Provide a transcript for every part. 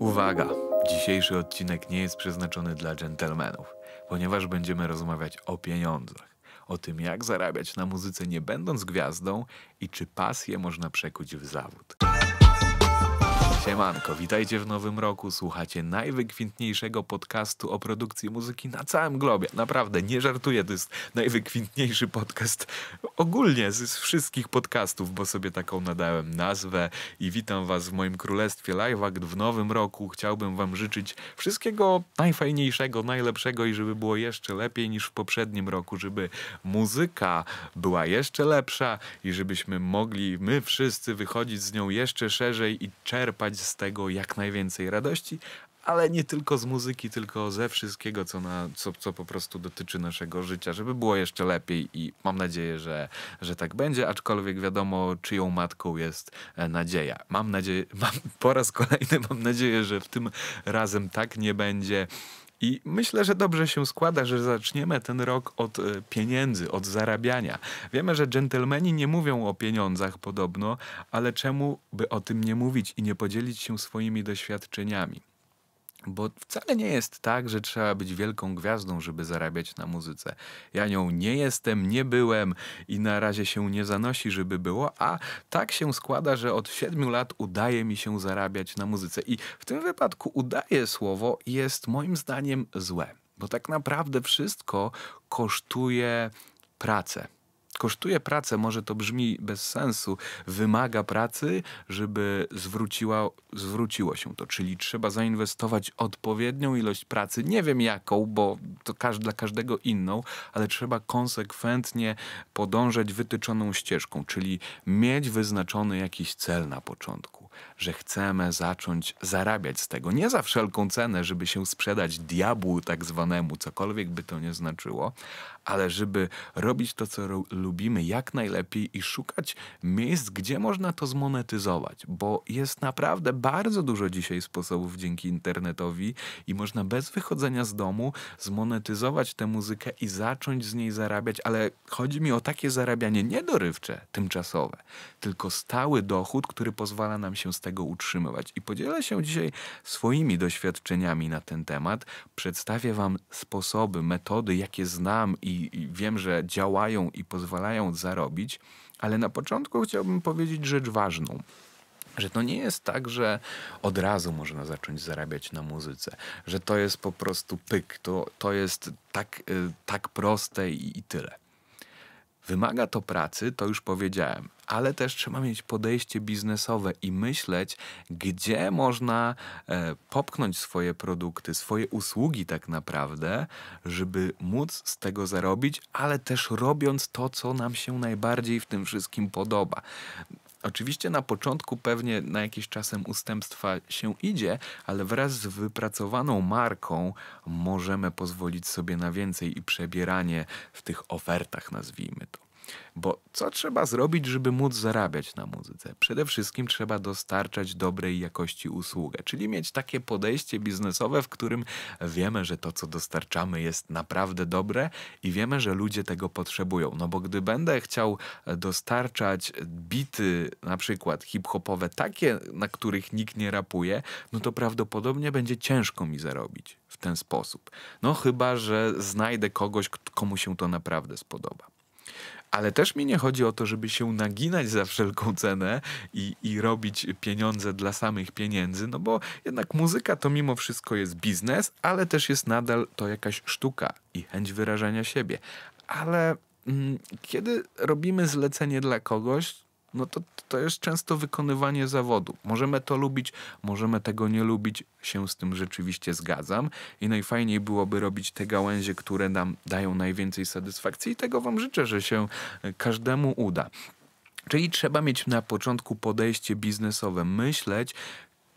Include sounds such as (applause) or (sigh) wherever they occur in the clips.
Uwaga! Dzisiejszy odcinek nie jest przeznaczony dla dżentelmenów, ponieważ będziemy rozmawiać o pieniądzach, o tym jak zarabiać na muzyce nie będąc gwiazdą i czy pasję można przekuć w zawód. Siemanko, witajcie w nowym roku. Słuchacie najwykwintniejszego podcastu o produkcji muzyki na całym globie. Naprawdę, nie żartuję, to jest najwykwintniejszy podcast ogólnie z wszystkich podcastów, bo sobie taką nadałem nazwę. I witam Was w moim królestwie Live Act w nowym roku. Chciałbym Wam życzyć wszystkiego najfajniejszego, najlepszego i żeby było jeszcze lepiej niż w poprzednim roku, żeby muzyka była jeszcze lepsza i żebyśmy mogli my wszyscy wychodzić z nią jeszcze szerzej i czerpać czerpać z tego jak najwięcej radości, ale nie tylko z muzyki, tylko ze wszystkiego, co, na, co, co po prostu dotyczy naszego życia, żeby było jeszcze lepiej i mam nadzieję, że, że tak będzie, aczkolwiek wiadomo, czyją matką jest e, nadzieja. Mam nadzieję, (laughs) mam, po raz kolejny mam nadzieję, że w tym razem tak nie będzie i myślę, że dobrze się składa, że zaczniemy ten rok od e, pieniędzy, od zarabiania. Wiemy, że dżentelmeni nie mówią o pieniądzach podobno, ale czemu by o tym nie mówić i nie podzielić się swoimi doświadczeniami? Bo wcale nie jest tak, że trzeba być wielką gwiazdą, żeby zarabiać na muzyce. Ja nią nie jestem, nie byłem i na razie się nie zanosi, żeby było, a tak się składa, że od siedmiu lat udaje mi się zarabiać na muzyce. I w tym wypadku udaje słowo jest moim zdaniem złe, bo tak naprawdę wszystko kosztuje pracę kosztuje pracę, może to brzmi bez sensu, wymaga pracy, żeby zwróciła, zwróciło się to. Czyli trzeba zainwestować odpowiednią ilość pracy, nie wiem jaką, bo to każdy dla każdego inną, ale trzeba konsekwentnie podążać wytyczoną ścieżką, czyli mieć wyznaczony jakiś cel na początku że chcemy zacząć zarabiać z tego. Nie za wszelką cenę, żeby się sprzedać diabłu tak zwanemu, cokolwiek by to nie znaczyło, ale żeby robić to, co ro lubimy jak najlepiej i szukać miejsc, gdzie można to zmonetyzować, bo jest naprawdę bardzo dużo dzisiaj sposobów dzięki internetowi i można bez wychodzenia z domu zmonetyzować tę muzykę i zacząć z niej zarabiać, ale chodzi mi o takie zarabianie nie dorywcze, tymczasowe, tylko stały dochód, który pozwala nam się z tego tego utrzymywać. I podzielę się dzisiaj swoimi doświadczeniami na ten temat. Przedstawię Wam sposoby, metody, jakie znam i, i wiem, że działają i pozwalają zarobić, ale na początku chciałbym powiedzieć rzecz ważną że to nie jest tak, że od razu można zacząć zarabiać na muzyce, że to jest po prostu pyk, to, to jest tak, y, tak proste i, i tyle. Wymaga to pracy, to już powiedziałem ale też trzeba mieć podejście biznesowe i myśleć, gdzie można e, popchnąć swoje produkty, swoje usługi tak naprawdę, żeby móc z tego zarobić, ale też robiąc to, co nam się najbardziej w tym wszystkim podoba. Oczywiście na początku pewnie na jakiś czasem ustępstwa się idzie, ale wraz z wypracowaną marką możemy pozwolić sobie na więcej i przebieranie w tych ofertach, nazwijmy to. Bo co trzeba zrobić, żeby móc zarabiać na muzyce? Przede wszystkim trzeba dostarczać dobrej jakości usługę, czyli mieć takie podejście biznesowe, w którym wiemy, że to, co dostarczamy, jest naprawdę dobre i wiemy, że ludzie tego potrzebują. No bo gdy będę chciał dostarczać bity, na przykład hip-hopowe, takie, na których nikt nie rapuje, no to prawdopodobnie będzie ciężko mi zarobić w ten sposób. No chyba, że znajdę kogoś, komu się to naprawdę spodoba ale też mi nie chodzi o to, żeby się naginać za wszelką cenę i, i robić pieniądze dla samych pieniędzy, no bo jednak muzyka to mimo wszystko jest biznes, ale też jest nadal to jakaś sztuka i chęć wyrażania siebie. Ale mm, kiedy robimy zlecenie dla kogoś, no to, to jest często wykonywanie zawodu. Możemy to lubić, możemy tego nie lubić, się z tym rzeczywiście zgadzam i najfajniej byłoby robić te gałęzie, które nam dają najwięcej satysfakcji i tego Wam życzę, że się każdemu uda. Czyli trzeba mieć na początku podejście biznesowe, myśleć,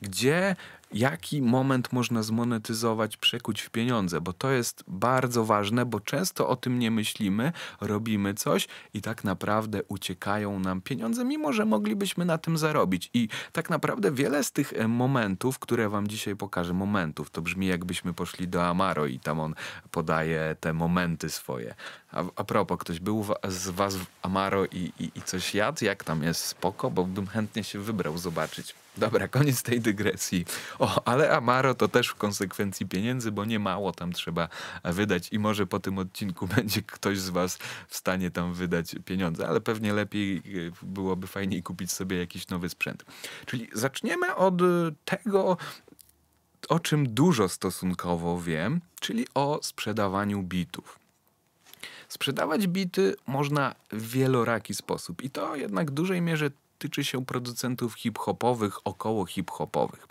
gdzie jaki moment można zmonetyzować, przekuć w pieniądze, bo to jest bardzo ważne, bo często o tym nie myślimy, robimy coś i tak naprawdę uciekają nam pieniądze, mimo że moglibyśmy na tym zarobić. I tak naprawdę wiele z tych e, momentów, które wam dzisiaj pokażę, momentów, to brzmi jakbyśmy poszli do Amaro i tam on podaje te momenty swoje. A, a propos, ktoś był wa z was w Amaro i, i, i, coś jadł? Jak tam jest? Spoko? Bo bym chętnie się wybrał zobaczyć. Dobra, koniec tej dygresji. O, ale Amaro to też w konsekwencji pieniędzy, bo nie mało tam trzeba wydać i może po tym odcinku (laughs) będzie ktoś z was w stanie tam wydać pieniądze, ale pewnie lepiej e, byłoby fajniej kupić sobie jakiś nowy sprzęt. Czyli zaczniemy od e, tego, o czym dużo stosunkowo wiem, czyli o sprzedawaniu bitów. Sprzedawać bity można w wieloraki sposób i to jednak w dużej mierze tyczy się producentów hip-hopowych, około hip-hopowych.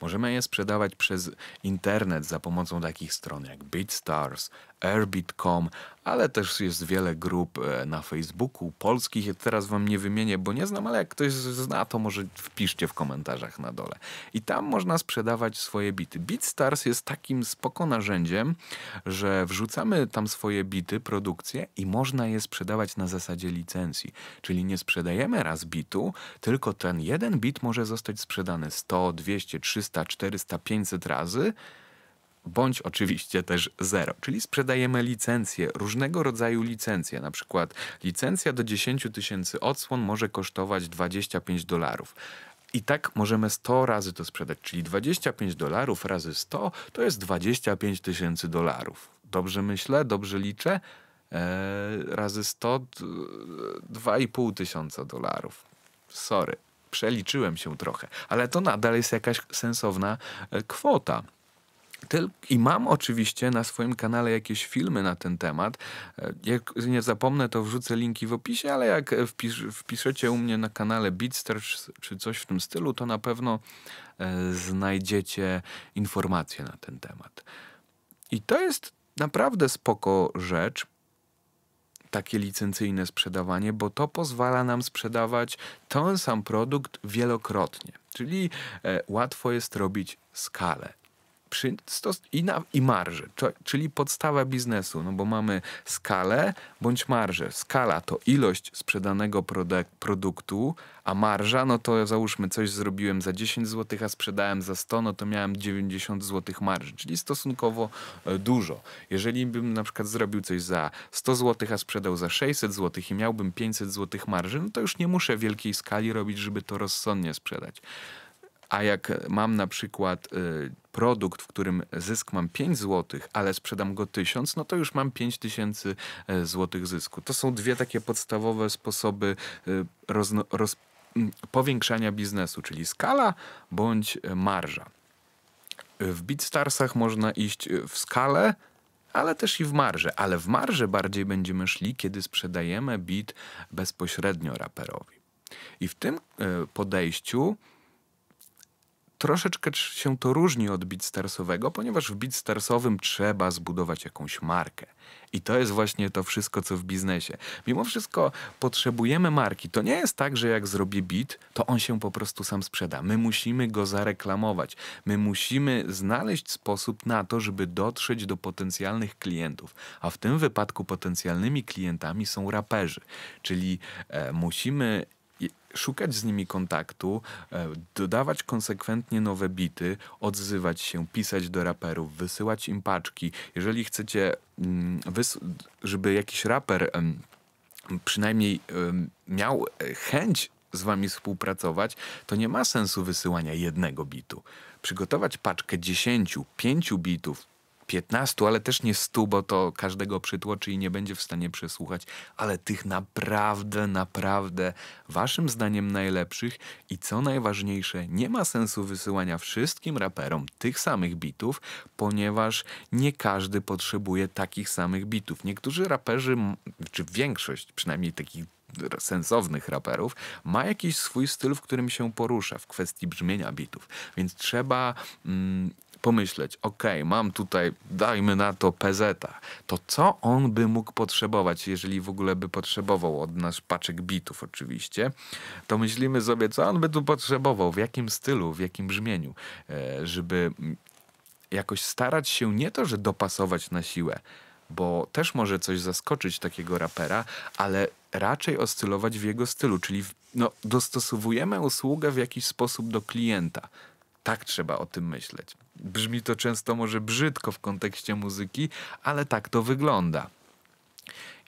Możemy je sprzedawać przez internet za pomocą takich stron jak BeatStars, Airbit.com, ale też jest wiele grup e, na Facebooku polskich. teraz wam nie wymienię, bo nie znam, ale jak ktoś zna, to może wpiszcie w komentarzach na dole. I tam można sprzedawać swoje bity. BeatStars jest takim spoko narzędziem, że wrzucamy tam swoje bity, produkcje i można je sprzedawać na zasadzie licencji. Czyli nie sprzedajemy raz bitu, tylko ten jeden bit może zostać sprzedany 100, 200, 300, 400, 500 razy bądź oczywiście też zero. Czyli sprzedajemy licencje, różnego rodzaju licencje. Na przykład licencja do 10 tysięcy odsłon może kosztować 25 dolarów. I tak możemy 100 razy to sprzedać, czyli 25 dolarów razy 100 to jest 25 tysięcy dolarów. Dobrze myślę, dobrze liczę. Eee, razy 100 2,5 tysiąca dolarów. Sorry, przeliczyłem się trochę, ale to nadal jest jakaś sensowna e, kwota. I mam oczywiście na swoim kanale jakieś filmy na ten temat. E, jak nie zapomnę, to wrzucę linki w opisie, ale jak wpisz, wpiszecie u mnie na kanale Beatster czy coś w tym stylu, to na pewno e, znajdziecie informacje na ten temat. I to jest naprawdę spoko rzecz, takie licencyjne sprzedawanie, bo to pozwala nam sprzedawać ten sam produkt wielokrotnie. Czyli e, łatwo jest robić skalę przy, stos, i, na, i marże, czyli podstawa biznesu, no bo mamy skalę bądź marżę. Skala to ilość sprzedanego produk produktu, a marża, no to załóżmy coś zrobiłem za 10 zł, a sprzedałem za 100, no to miałem 90 zł marży, czyli stosunkowo e, dużo. Jeżeli bym na przykład zrobił coś za 100 zł, a sprzedał za 600 zł i miałbym 500 zł marży, no to już nie muszę wielkiej skali robić, żeby to rozsądnie sprzedać. A jak mam na przykład y, produkt, w którym zysk mam 5 zł, ale sprzedam go 1000, no to już mam 5000 e, zł zysku. To są dwie takie podstawowe sposoby y, rozno, roz, mm, powiększania biznesu, czyli skala bądź marża. W BitStarsach można iść y, w skalę, ale też i w marżę. Ale w marżę bardziej będziemy szli, kiedy sprzedajemy bit bezpośrednio raperowi. I w tym e, podejściu troszeczkę się to różni od Beatstarsowego, ponieważ w Beatstarsowym trzeba zbudować jakąś markę. I to jest właśnie to wszystko, co w biznesie. Mimo wszystko potrzebujemy marki. To nie jest tak, że jak zrobię beat, to on się po prostu sam sprzeda. My musimy go zareklamować. My musimy znaleźć sposób na to, żeby dotrzeć do potencjalnych klientów. A w tym wypadku potencjalnymi klientami są raperzy. Czyli e, musimy szukać z nimi kontaktu, e, dodawać konsekwentnie nowe bity, odzywać się, pisać do raperów, wysyłać im paczki. Jeżeli chcecie, mm, żeby jakiś raper przynajmniej miał e, chęć z wami współpracować, to nie ma sensu wysyłania jednego bitu. Przygotować paczkę 10, 5 bitów, 15, ale też nie 100, bo to każdego przytłoczy i nie będzie w stanie przesłuchać, ale tych naprawdę, naprawdę waszym zdaniem najlepszych i co najważniejsze, nie ma sensu wysyłania wszystkim raperom tych samych bitów, ponieważ nie każdy potrzebuje takich samych bitów. Niektórzy raperzy, czy większość przynajmniej takich sensownych raperów, ma jakiś swój styl, w którym się porusza w kwestii brzmienia bitów. Więc trzeba mm, pomyśleć, ok, mam tutaj, dajmy na to pz to co on by mógł potrzebować, jeżeli w ogóle by potrzebował od nas paczek bitów oczywiście, to myślimy sobie, co on by tu potrzebował, w jakim stylu, w jakim brzmieniu, e, żeby mm, jakoś starać się nie to, że dopasować na siłę, bo też może coś zaskoczyć takiego rapera, ale raczej oscylować w jego stylu, czyli no, dostosowujemy usługę w jakiś sposób do klienta. Tak trzeba o tym myśleć. Brzmi to często może brzydko w kontekście muzyki, ale tak to wygląda.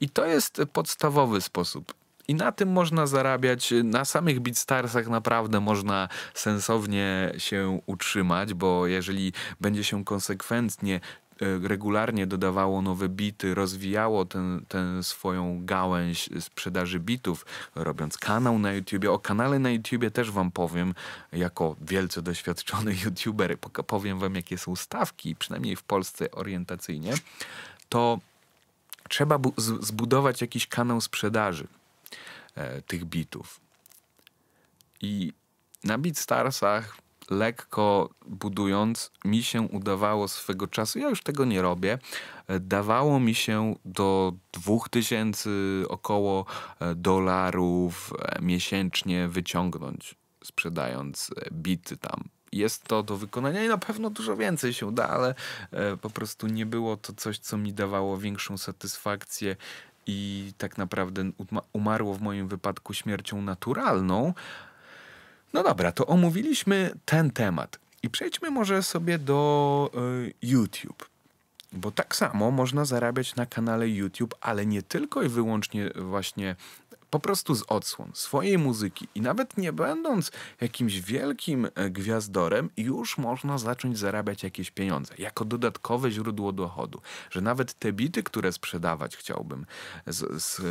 I to jest podstawowy sposób. I na tym można zarabiać, na samych Beatstarsach naprawdę można sensownie się utrzymać, bo jeżeli będzie się konsekwentnie Y, regularnie dodawało nowe bity, rozwijało ten, ten swoją gałęź sprzedaży bitów, robiąc kanał na YouTubie. O kanale na YouTubie też wam powiem, jako wielce doświadczony (laughs) YouTuber, powiem wam jakie są stawki, przynajmniej w Polsce orientacyjnie, to trzeba zbudować jakiś kanał sprzedaży e, tych bitów. I na BeatStarsach lekko budując, mi się udawało swego czasu, ja już tego nie robię, e, dawało mi się do 2000 około e, dolarów e, miesięcznie wyciągnąć, sprzedając bity tam. Jest to do wykonania i na pewno dużo więcej się da, ale po prostu nie było to coś, co mi dawało większą satysfakcję i tak naprawdę umarło w moim wypadku śmiercią naturalną. No dobra, to omówiliśmy ten temat. I przejdźmy może sobie do y, YouTube. Bo tak samo można zarabiać na kanale YouTube, ale nie tylko i wyłącznie właśnie po prostu z odsłon swojej muzyki i nawet nie będąc jakimś wielkim e, gwiazdorem, już można zacząć zarabiać jakieś pieniądze jako dodatkowe źródło dochodu. Że nawet te bity, które sprzedawać chciałbym, z, z, e,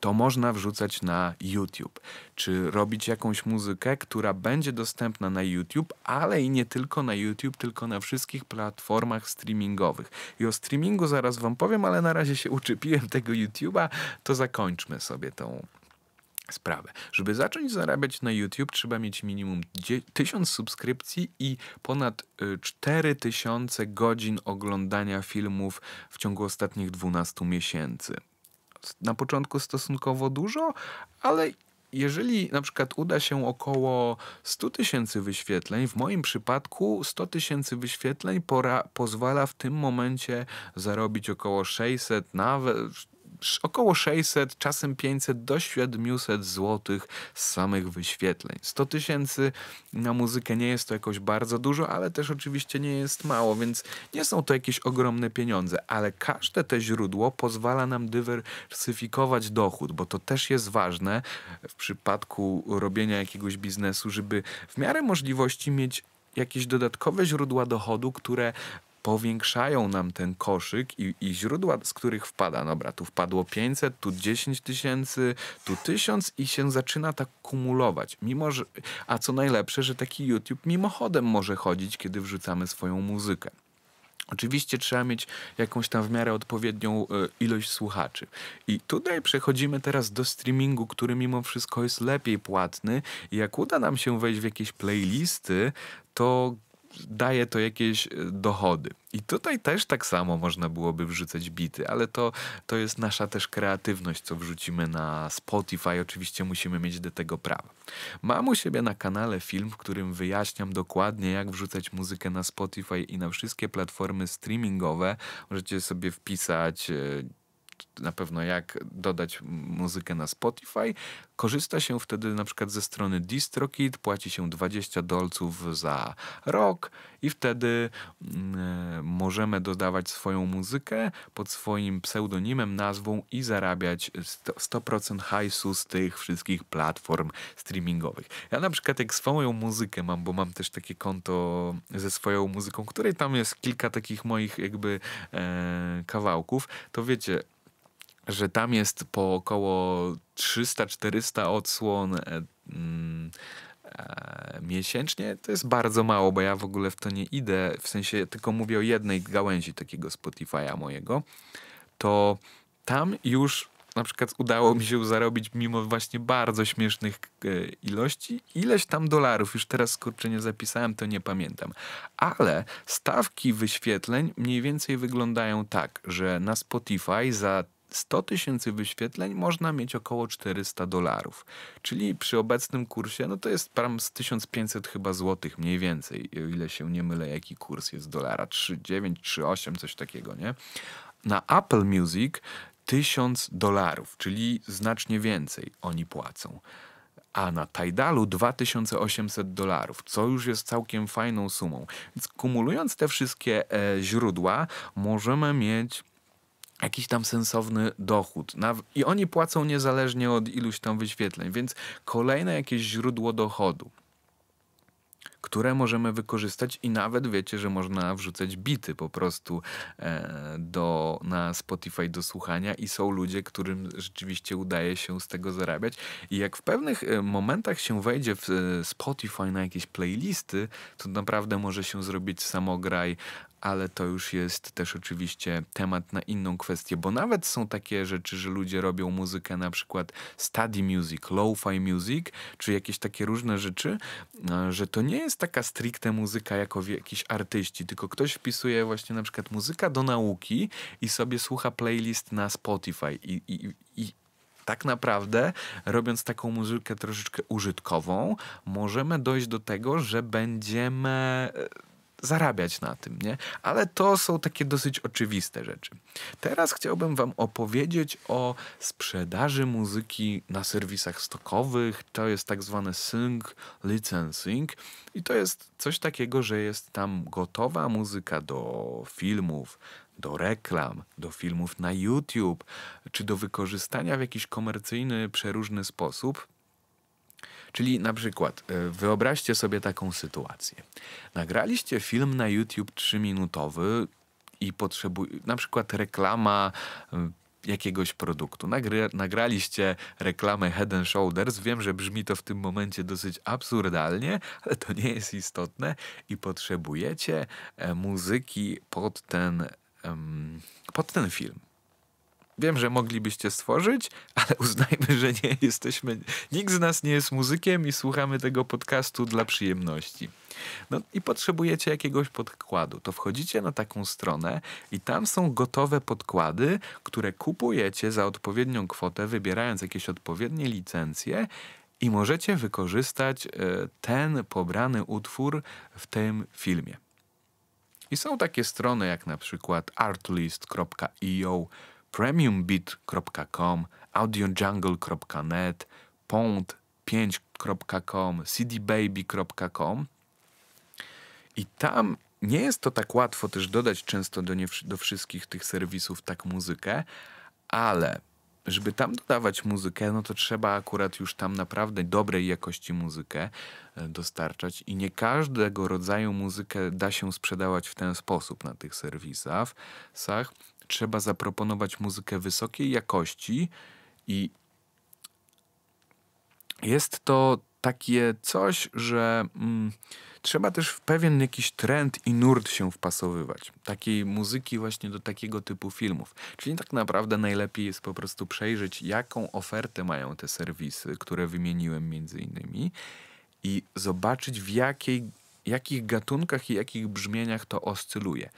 to można wrzucać na YouTube. Czy robić jakąś muzykę, która będzie dostępna na YouTube, ale i nie tylko na YouTube, tylko na wszystkich platformach streamingowych. I o streamingu zaraz Wam powiem, ale na razie się uczypiłem tego YouTube'a, to zakończmy sobie tą sprawę. Żeby zacząć zarabiać na YouTube, trzeba mieć minimum 1000 subskrypcji i ponad 4000 y, godzin oglądania filmów w ciągu ostatnich 12 miesięcy. Na początku stosunkowo dużo, ale jeżeli na przykład uda się około 100 tysięcy wyświetleń, w moim przypadku 100 tysięcy wyświetleń pora, pozwala w tym momencie zarobić około 600, nawet około 600, czasem 500 do 700 zł z samych wyświetleń. 100 tysięcy na muzykę nie jest to jakoś bardzo dużo, ale też oczywiście nie jest mało, więc nie są to jakieś ogromne pieniądze, ale każde te źródło pozwala nam dywersyfikować dochód, bo to też jest ważne w przypadku robienia jakiegoś biznesu, żeby w miarę możliwości mieć jakieś dodatkowe źródła dochodu, które powiększają nam ten koszyk i, i źródła, z których wpada. Dobra, no tu wpadło 500, tu 10 tysięcy, tu 1000 i się zaczyna tak kumulować. Mimo, że, a co najlepsze, że taki YouTube mimochodem może chodzić, kiedy wrzucamy swoją muzykę. Oczywiście trzeba mieć jakąś tam w miarę odpowiednią e, ilość słuchaczy. I tutaj przechodzimy teraz do streamingu, który mimo wszystko jest lepiej płatny. I jak uda nam się wejść w jakieś playlisty, to daje to jakieś e, dochody. I tutaj też tak samo można byłoby wrzucać bity, ale to, to jest nasza też kreatywność, co wrzucimy na Spotify. Oczywiście musimy mieć do tego prawo. Mam u siebie na kanale film, w którym wyjaśniam dokładnie, jak wrzucać muzykę na Spotify i na wszystkie platformy streamingowe. Możecie sobie wpisać e, na pewno jak dodać muzykę na Spotify. Korzysta się wtedy na przykład ze strony DistroKid, płaci się 20 dolców za rok i wtedy mm, e, możemy dodawać swoją muzykę pod swoim pseudonimem, nazwą i zarabiać 100% hajsu z tych wszystkich platform streamingowych. Ja na przykład jak swoją muzykę mam, bo mam też takie konto ze swoją muzyką, której tam jest kilka takich moich jakby e, kawałków, to wiecie, że tam jest po około 300-400 odsłon e, mm, e, miesięcznie. To jest bardzo mało, bo ja w ogóle w to nie idę. W sensie tylko mówię o jednej gałęzi takiego Spotify'a mojego. To tam już na przykład udało mi się zarobić mimo właśnie bardzo śmiesznych e, ilości, ileś tam dolarów, już teraz kurczę nie zapisałem, to nie pamiętam. Ale stawki wyświetleń mniej więcej wyglądają tak, że na Spotify za 100 tysięcy wyświetleń można mieć około 400 dolarów. Czyli przy obecnym kursie, no to jest tam z 1500 chyba złotych mniej więcej, o ile się nie mylę, jaki kurs jest dolara, 3,9, 3,8, coś takiego, nie? Na Apple Music 1000 dolarów, czyli znacznie więcej oni płacą a na Tidalu 2800 dolarów, co już jest całkiem fajną sumą. Więc kumulując te wszystkie e, źródła, możemy mieć jakiś tam sensowny dochód. I oni płacą niezależnie od iluś tam wyświetleń, więc kolejne jakieś źródło dochodu, które możemy wykorzystać i nawet wiecie, że można wrzucać bity po prostu e, do, na Spotify do słuchania i są ludzie, którym rzeczywiście udaje się z tego zarabiać. I jak w pewnych e, momentach się wejdzie w e, Spotify na jakieś playlisty, to naprawdę może się zrobić samograj ale to już jest też oczywiście temat na inną kwestię, bo nawet są takie rzeczy, że ludzie robią muzykę na przykład study music, lo-fi music, czy jakieś takie różne rzeczy, że to nie jest taka stricte muzyka jako jakiś artyści, tylko ktoś wpisuje właśnie na przykład muzyka do nauki i sobie słucha playlist na Spotify i, i, i tak naprawdę, robiąc taką muzykę troszeczkę użytkową, możemy dojść do tego, że będziemy e, zarabiać na tym, nie? Ale to są takie dosyć oczywiste rzeczy. Teraz chciałbym Wam opowiedzieć o sprzedaży muzyki na serwisach stokowych. To jest tak zwane sync licensing i to jest coś takiego, że jest tam gotowa muzyka do filmów, do reklam, do filmów na YouTube, czy do wykorzystania w jakiś komercyjny, przeróżny sposób Czyli na przykład e, wyobraźcie sobie taką sytuację. Nagraliście film na YouTube 3-minutowy i potrzebuje, na przykład reklama e, jakiegoś produktu. Nagry, nagraliście reklamę Head and Shoulders. Wiem, że brzmi to w tym momencie dosyć absurdalnie, ale to nie jest istotne i potrzebujecie e, muzyki pod ten, pod ten film. Wiem, że moglibyście stworzyć, ale uznajmy, że nie jesteśmy. Nikt z nas nie jest muzykiem i słuchamy tego podcastu dla przyjemności. No i potrzebujecie jakiegoś podkładu. To wchodzicie na taką stronę i tam są gotowe podkłady, które kupujecie za odpowiednią kwotę, wybierając jakieś odpowiednie licencje i możecie wykorzystać e, ten pobrany utwór w tym filmie. I są takie strony jak na przykład artlist.io premiumbeat.com, audiojungle.net, pond5.com, cdbaby.com i tam nie jest to tak łatwo też dodać często do, nie, do wszystkich tych serwisów tak muzykę, ale żeby tam dodawać muzykę, no to trzeba akurat już tam naprawdę dobrej jakości muzykę e, dostarczać i nie każdego rodzaju muzykę da się sprzedawać w ten sposób na tych serwisach trzeba zaproponować muzykę wysokiej jakości i jest to takie coś, że mm, trzeba też w pewien jakiś trend i nurt się wpasowywać. Takiej muzyki właśnie do takiego typu filmów. Czyli tak naprawdę najlepiej jest po prostu przejrzeć, jaką ofertę mają te serwisy, które wymieniłem między innymi i zobaczyć w jakiej, jakich gatunkach i jakich brzmieniach to oscyluje.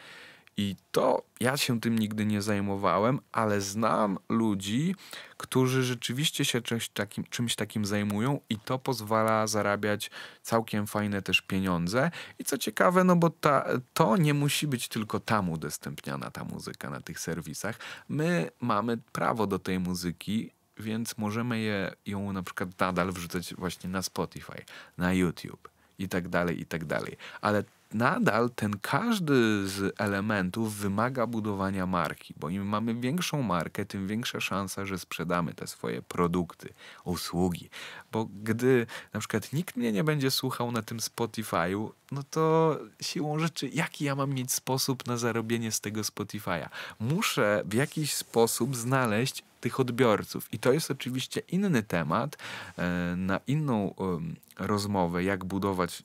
I to ja się tym nigdy nie zajmowałem, ale znam ludzi, którzy rzeczywiście się czymś takim, czymś takim zajmują i to pozwala zarabiać całkiem fajne też pieniądze. I co ciekawe, no bo ta, to nie musi być tylko tam udostępniana ta muzyka na tych serwisach. My mamy prawo do tej muzyki więc możemy je, ją na przykład nadal wrzucać właśnie na Spotify, na YouTube i tak dalej, i tak dalej. Ale nadal ten każdy z elementów wymaga budowania marki, bo im mamy większą markę, tym większa szansa, że sprzedamy te swoje produkty, usługi. Bo gdy na przykład nikt mnie nie będzie słuchał na tym Spotify'u, no to siłą rzeczy, jaki ja mam mieć sposób na zarobienie z tego Spotify'a? Muszę w jakiś sposób znaleźć tych odbiorców. I to jest oczywiście inny temat e, na inną rozmowę, jak budować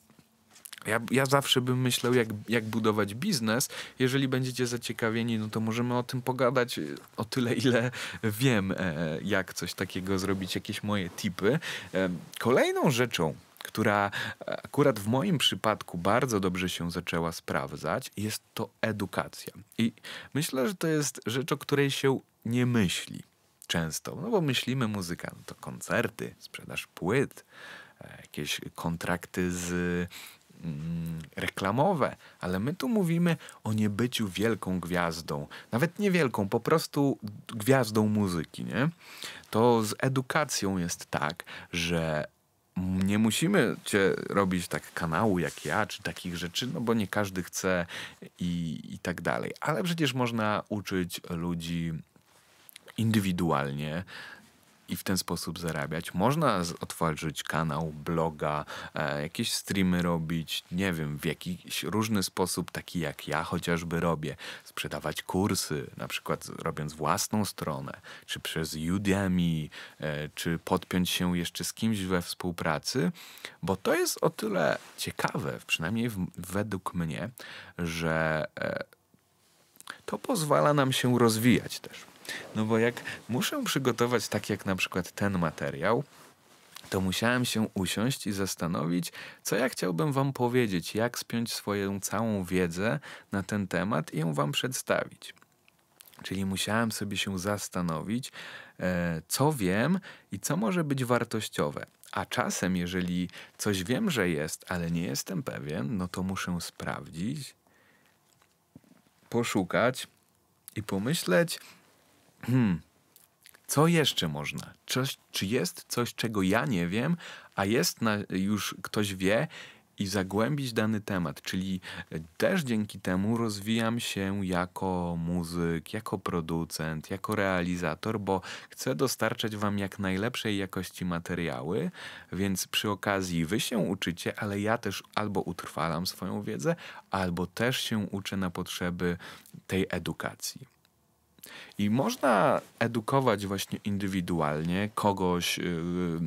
ja, ja zawsze bym myślał, jak, jak budować biznes. Jeżeli będziecie zaciekawieni, no to możemy o tym pogadać o tyle, ile wiem, e, jak coś takiego zrobić, jakieś moje tipy. E, kolejną rzeczą, która akurat w moim przypadku bardzo dobrze się zaczęła sprawdzać, jest to edukacja. I myślę, że to jest rzecz, o której się nie myśli często, no bo myślimy muzyka, no to koncerty, sprzedaż płyt, e, jakieś kontrakty z Mm, reklamowe, ale my tu mówimy o niebyciu wielką gwiazdą, nawet niewielką, po prostu gwiazdą muzyki, nie? To z edukacją jest tak, że nie musimy cię robić tak kanału jak ja, czy takich rzeczy, no bo nie każdy chce i, i tak dalej. Ale przecież można uczyć ludzi indywidualnie, i w ten sposób zarabiać. Można otworzyć kanał, bloga, e, jakieś streamy robić, nie wiem, w jakiś różny sposób, taki jak ja chociażby robię. Sprzedawać kursy, na przykład robiąc własną stronę, czy przez Udemy, e, czy podpiąć się jeszcze z kimś we współpracy, bo to jest o tyle ciekawe, przynajmniej w, według mnie, że e, to pozwala nam się rozwijać też. No bo jak muszę przygotować tak jak na przykład ten materiał, to musiałem się usiąść i zastanowić, co ja chciałbym Wam powiedzieć, jak spiąć swoją całą wiedzę na ten temat i ją Wam przedstawić. Czyli musiałem sobie się zastanowić, e, co wiem i co może być wartościowe. A czasem, jeżeli coś wiem, że jest, ale nie jestem pewien, no to muszę sprawdzić, poszukać i pomyśleć, hmm, co jeszcze można? Coś, czy jest coś, czego ja nie wiem, a jest na, już ktoś wie i zagłębić dany temat? Czyli e, też dzięki temu rozwijam się jako muzyk, jako producent, jako realizator, bo chcę dostarczać Wam jak najlepszej jakości materiały, więc przy okazji Wy się uczycie, ale ja też albo utrwalam swoją wiedzę, albo też się uczę na potrzeby tej edukacji. I można edukować właśnie indywidualnie kogoś. Yy,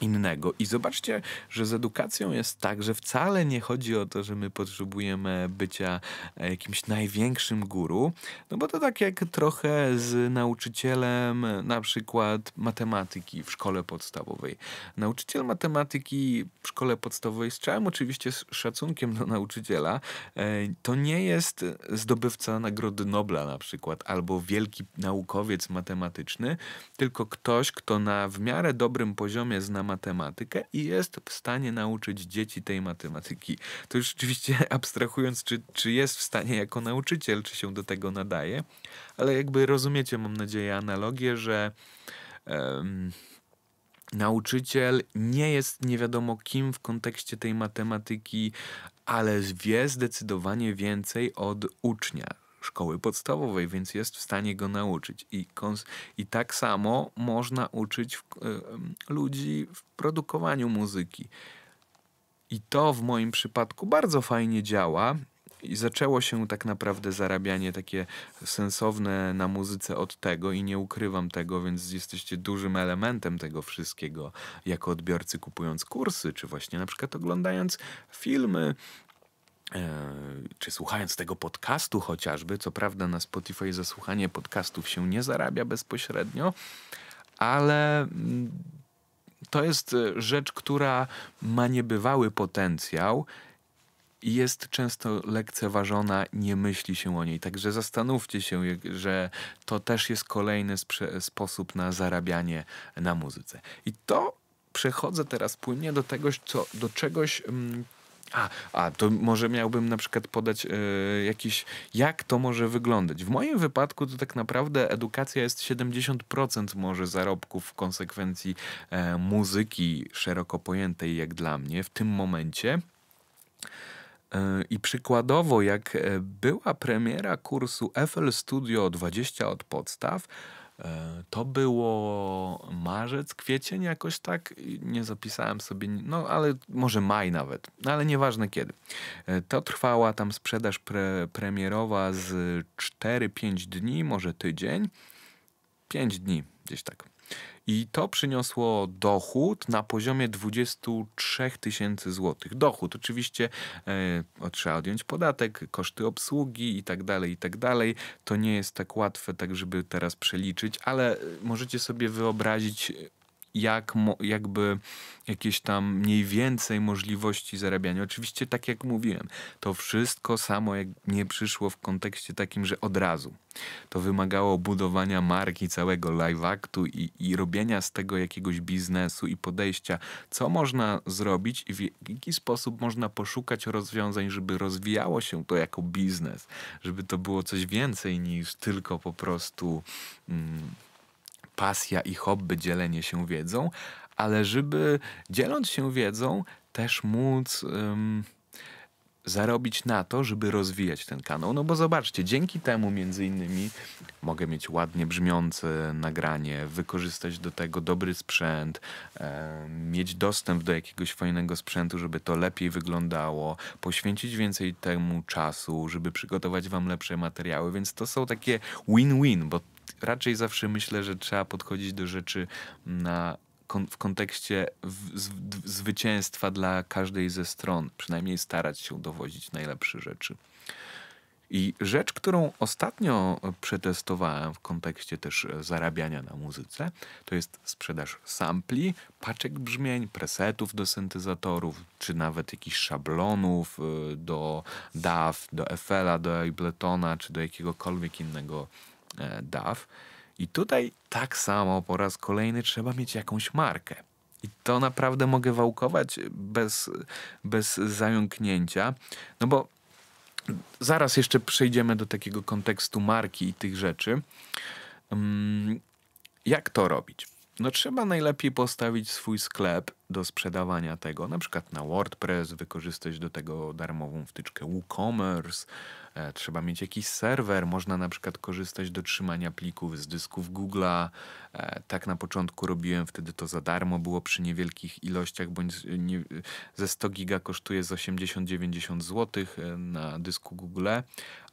innego. I zobaczcie, że z edukacją jest tak, że wcale nie chodzi o to, że my potrzebujemy bycia e, jakimś największym guru, no bo to tak jak trochę z nauczycielem na przykład matematyki w szkole podstawowej. Nauczyciel matematyki w szkole podstawowej, z całym oczywiście z szacunkiem do nauczyciela, e, to nie jest zdobywca Nagrody Nobla na przykład, albo wielki naukowiec matematyczny, tylko ktoś, kto na w miarę dobrym poziomie zna matematykę i jest w stanie nauczyć dzieci tej matematyki. To już oczywiście (laughs) abstrahując, czy, czy jest w stanie jako nauczyciel, czy się do tego nadaje, ale jakby rozumiecie, mam nadzieję, analogię, że. Um, nauczyciel nie jest nie wiadomo kim w kontekście tej matematyki, ale wie zdecydowanie więcej od ucznia szkoły podstawowej, więc jest w stanie go nauczyć. I, i tak samo można uczyć w, y, ludzi w produkowaniu muzyki. I to w moim przypadku bardzo fajnie działa. I zaczęło się tak naprawdę zarabianie takie sensowne na muzyce od tego i nie ukrywam tego, więc jesteście dużym elementem tego wszystkiego jako odbiorcy kupując kursy, czy właśnie na przykład oglądając filmy, E, czy słuchając tego podcastu chociażby, co prawda na Spotify za słuchanie podcastów się nie zarabia bezpośrednio, ale mm, to jest e, rzecz, która ma niebywały potencjał i jest często lekceważona, nie myśli się o niej. Także zastanówcie się, że to też jest kolejny sposób na zarabianie na muzyce. I to przechodzę teraz płynnie do, tego, co, do czegoś, mm, a, a to może miałbym na przykład podać e, jakiś, jak to może wyglądać. W moim wypadku to tak naprawdę edukacja jest 70% może zarobków w konsekwencji e, muzyki szeroko pojętej, jak dla mnie, w tym momencie. E, I przykładowo, jak była premiera kursu FL Studio 20 od podstaw, E, to było marzec, kwiecień jakoś tak, nie zapisałem sobie, no ale może maj nawet, no ale nieważne kiedy. E, to trwała tam sprzedaż pre premierowa z 4-5 dni, może tydzień, 5 dni gdzieś tak. I to przyniosło dochód na poziomie 23 tysięcy złotych. Dochód oczywiście e, trzeba odjąć podatek, koszty obsługi i tak dalej, i tak dalej. To nie jest tak łatwe, tak żeby teraz przeliczyć, ale e, możecie sobie wyobrazić e, jak jakby jakieś tam mniej więcej możliwości zarabiania. Oczywiście, tak jak mówiłem, to wszystko samo jak nie przyszło w kontekście takim, że od razu. To wymagało budowania marki całego live actu i, i robienia z tego jakiegoś biznesu i podejścia, co można zrobić i w jaki sposób można poszukać rozwiązań, żeby rozwijało się to jako biznes, żeby to było coś więcej niż tylko po prostu. Mm, pasja i hobby, dzielenie się wiedzą, ale żeby dzieląc się wiedzą, też móc. Um, zarobić na to, żeby rozwijać ten kanał. No bo zobaczcie, dzięki temu między innymi mogę mieć ładnie brzmiące nagranie, wykorzystać do tego dobry sprzęt, e, mieć dostęp do jakiegoś fajnego sprzętu, żeby to lepiej wyglądało, poświęcić więcej temu czasu, żeby przygotować wam lepsze materiały, więc to są takie win-win, bo raczej zawsze myślę, że trzeba podchodzić do rzeczy na w kontekście zwycięstwa dla każdej ze stron, przynajmniej starać się dowodzić najlepsze rzeczy. I rzecz, którą ostatnio przetestowałem w kontekście też zarabiania na muzyce, to jest sprzedaż sampli, paczek brzmień, presetów do syntezatorów, czy nawet jakichś szablonów y, do DAW, do Effela, do Abletona, czy do jakiegokolwiek innego E, DAW. I tutaj tak samo po raz kolejny trzeba mieć jakąś markę. I to naprawdę mogę wałkować bez, bez zająknięcia, no bo zaraz jeszcze przejdziemy do takiego kontekstu marki i tych rzeczy. Mm, jak to robić? No trzeba najlepiej postawić swój sklep do sprzedawania tego, na przykład na WordPress, wykorzystać do tego darmową wtyczkę WooCommerce, e, trzeba mieć jakiś serwer, można na przykład korzystać do trzymania plików z dysków Google'a. E, tak na początku robiłem, wtedy to za darmo było przy niewielkich ilościach, bądź e, nie, ze 100 giga kosztuje z 80-90 zł e, na dysku Google,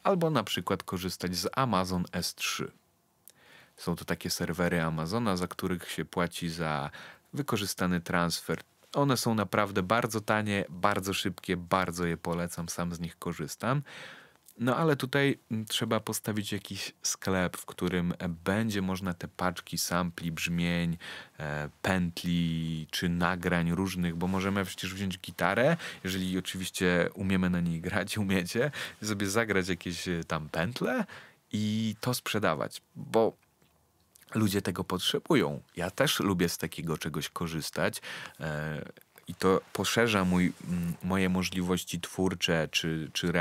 albo na przykład korzystać z Amazon S3. Są to takie serwery Amazona, za których się płaci za wykorzystany transfer. One są naprawdę bardzo tanie, bardzo szybkie, bardzo je polecam, sam z nich korzystam. No ale tutaj mm, trzeba postawić jakiś sklep, w którym będzie można te paczki sampli, brzmień, e, pętli czy nagrań różnych, bo możemy przecież wziąć gitarę, jeżeli oczywiście umiemy na niej grać, (laughs) umiecie, sobie zagrać jakieś e, tam pętle i to sprzedawać, bo ludzie tego potrzebują. Ja też lubię z takiego czegoś korzystać. E, I to poszerza mój, moje możliwości twórcze czy, czy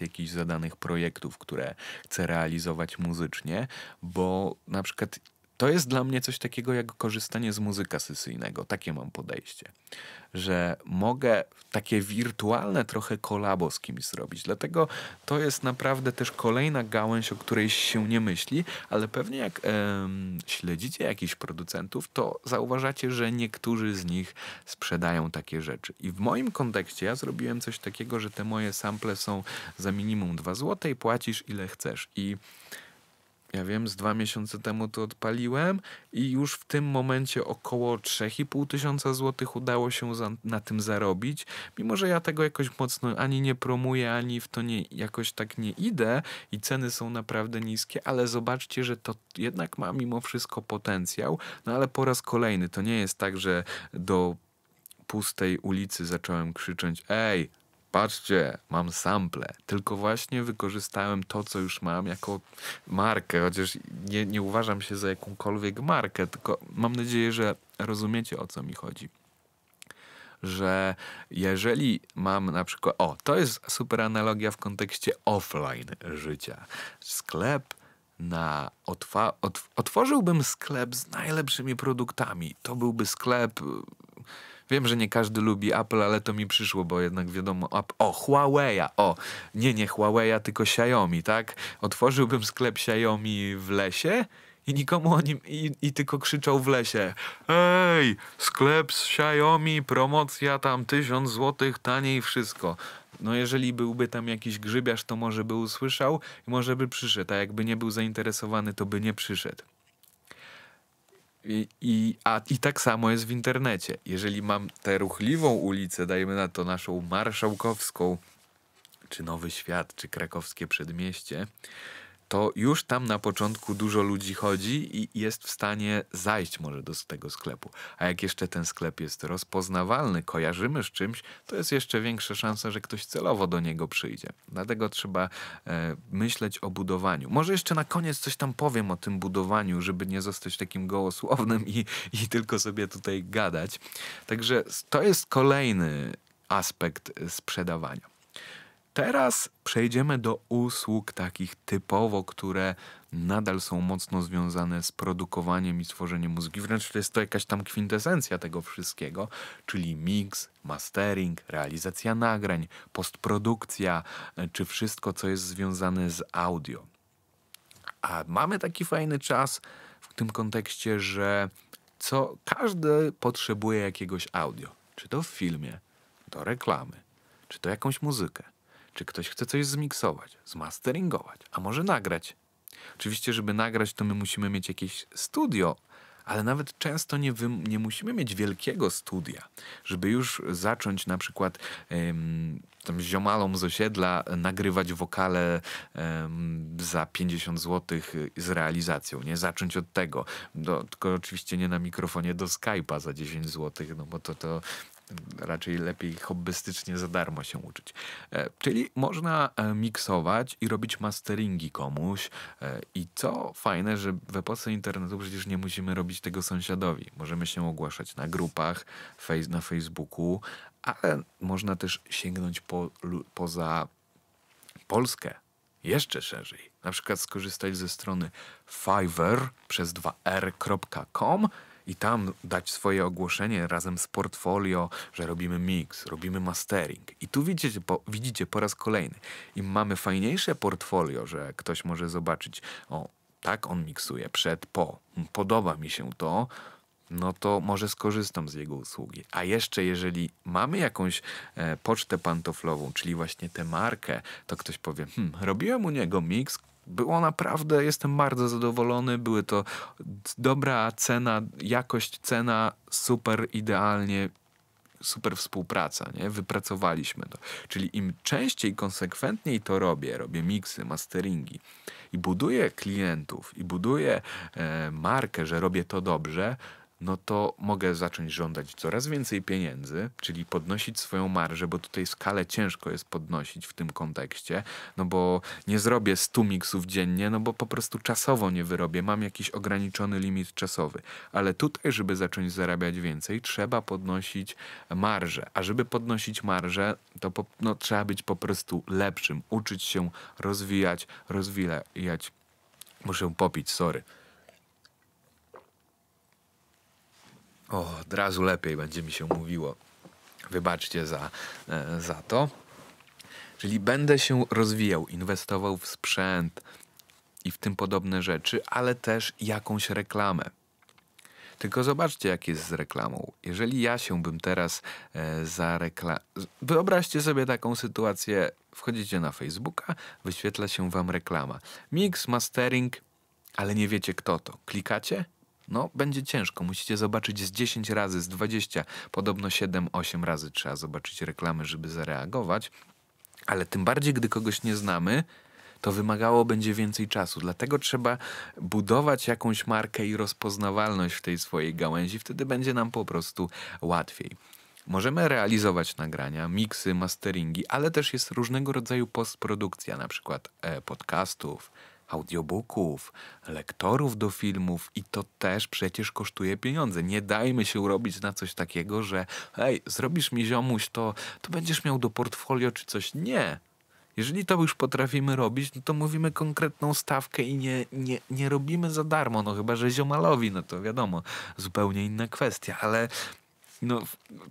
jakichś zadanych projektów, które chcę realizować muzycznie, bo na przykład to jest dla mnie coś takiego jak korzystanie z muzyka sesyjnego. Takie mam podejście, że mogę takie wirtualne trochę kolabo z kimś zrobić. Dlatego to jest naprawdę też kolejna gałęź, o której się nie myśli, ale pewnie jak em, śledzicie jakichś producentów, to zauważacie, że niektórzy z nich sprzedają takie rzeczy. I w moim kontekście ja zrobiłem coś takiego, że te moje sample są za minimum 2 zł, płacisz ile chcesz. I ja wiem, z dwa miesiące temu to odpaliłem i już w tym momencie około 3,5 tysiąca złotych udało się za, na tym zarobić. Mimo, że ja tego jakoś mocno ani nie promuję, ani w to nie, jakoś tak nie idę i ceny są naprawdę niskie, ale zobaczcie, że to jednak ma mimo wszystko potencjał. No ale po raz kolejny, to nie jest tak, że do pustej ulicy zacząłem krzyczeć ej, patrzcie, mam sample, tylko właśnie wykorzystałem to, co już mam jako markę, chociaż nie, nie uważam się za jakąkolwiek markę, tylko mam nadzieję, że rozumiecie o co mi chodzi. Że jeżeli mam na przykład, o, to jest super analogia w kontekście offline życia. Sklep na otwa- otw otworzyłbym sklep z najlepszymi produktami. To byłby sklep Wiem, że nie każdy lubi Apple, ale to mi przyszło, bo jednak wiadomo, o, Huawei, o, nie, nie Huawei, tylko Xiaomi, tak? Otworzyłbym sklep Xiaomi w lesie i nikomu o nim, i, i tylko krzyczał w lesie, ej, sklep z Xiaomi, promocja tam tysiąc złotych, taniej wszystko. No jeżeli byłby tam jakiś grzybiarz, to może by usłyszał i może by przyszedł, a jakby nie był zainteresowany, to by nie przyszedł. I, i, a, I tak samo jest w internecie. Jeżeli mam tę ruchliwą ulicę, dajmy na to naszą marszałkowską, czy Nowy Świat, czy krakowskie przedmieście, to już tam na początku dużo ludzi chodzi i jest w stanie zajść może do tego sklepu. A jak jeszcze ten sklep jest rozpoznawalny, kojarzymy z czymś, to jest jeszcze większa szansa, że ktoś celowo do niego przyjdzie. Dlatego trzeba e, myśleć o budowaniu. Może jeszcze na koniec coś tam powiem o tym budowaniu, żeby nie zostać takim gołosłownym i, i tylko sobie tutaj gadać. Także to jest kolejny aspekt e, sprzedawania. Teraz przejdziemy do usług takich typowo, które nadal są mocno związane z produkowaniem i tworzeniem muzyki. Wręcz to jest to jakaś tam kwintesencja tego wszystkiego, czyli mix, mastering, realizacja nagrań, postprodukcja, e, czy wszystko, co jest związane z audio. A mamy taki fajny czas w tym kontekście, że co każdy potrzebuje jakiegoś audio. Czy to w filmie, do reklamy, czy to jakąś muzykę czy ktoś chce coś zmiksować, zmasteringować, a może nagrać. Oczywiście, żeby nagrać, to my musimy mieć jakieś studio, ale nawet często nie, nie musimy mieć wielkiego studia, żeby już zacząć na przykład ym, tam ziomalom z osiedla nagrywać wokale ym, za 50 zł y, z realizacją, nie? Zacząć od tego. No, tylko oczywiście nie na mikrofonie do Skype'a za 10 zł, no bo to, to raczej lepiej hobbystycznie za darmo się uczyć. E, czyli można e, miksować i robić masteringi komuś. E, I co fajne, że w epoce internetu przecież nie musimy robić tego sąsiadowi. Możemy się ogłaszać na grupach, na Facebooku, ale można też sięgnąć po, poza Polskę jeszcze szerzej. Na przykład skorzystać ze strony fiverr przez 2r.com i tam dać swoje ogłoszenie razem z portfolio, że robimy mix, robimy mastering. I tu widzicie po, widzicie po raz kolejny, im mamy fajniejsze portfolio, że ktoś może zobaczyć, o tak on miksuje przed, po, podoba mi się to, no to może skorzystam z jego usługi. A jeszcze jeżeli mamy jakąś e, pocztę pantoflową, czyli właśnie tę markę, to ktoś powie, hmm, robiłem u niego mix, było naprawdę, jestem bardzo zadowolony. Były to dobra cena, jakość cena, super idealnie super współpraca, nie? Wypracowaliśmy to. Czyli im częściej, konsekwentniej to robię, robię miksy, masteringi i buduję klientów i buduję e, markę, że robię to dobrze, no to mogę zacząć żądać coraz więcej pieniędzy, czyli podnosić swoją marżę, bo tutaj skalę ciężko jest podnosić w tym kontekście, no bo nie zrobię 100 miksów dziennie, no bo po prostu czasowo nie wyrobię, mam jakiś ograniczony limit czasowy. Ale tutaj, żeby zacząć zarabiać więcej, trzeba podnosić marżę, a żeby podnosić marżę, to po, no, trzeba być po prostu lepszym, uczyć się, rozwijać, rozwijać. Muszę popić, sorry. O, od razu lepiej będzie mi się mówiło. Wybaczcie za, e, za to. Czyli będę się rozwijał, inwestował w sprzęt i w tym podobne rzeczy, ale też jakąś reklamę. Tylko zobaczcie, jak jest z reklamą. Jeżeli ja się bym teraz e, zareklamował. Wyobraźcie sobie taką sytuację. Wchodzicie na Facebooka, wyświetla się wam reklama. Mix, mastering, ale nie wiecie kto to. Klikacie no będzie ciężko. Musicie zobaczyć z 10 razy, z 20, podobno 7-8 razy trzeba zobaczyć reklamy, żeby zareagować. Ale tym bardziej, gdy kogoś nie znamy, to wymagało będzie więcej czasu. Dlatego trzeba budować jakąś markę i rozpoznawalność w tej swojej gałęzi, wtedy będzie nam po prostu łatwiej. Możemy realizować nagrania, miksy, masteringi, ale też jest różnego rodzaju postprodukcja, na przykład e, podcastów, audiobooków, lektorów do filmów i to też przecież kosztuje pieniądze. Nie dajmy się robić na coś takiego, że hej, zrobisz mi ziomuś to, to będziesz miał do portfolio czy coś. Nie. Jeżeli to już potrafimy robić, no to mówimy konkretną stawkę i nie, nie, nie robimy za darmo, no chyba, że ziomalowi, no to wiadomo, zupełnie inna kwestia, ale no,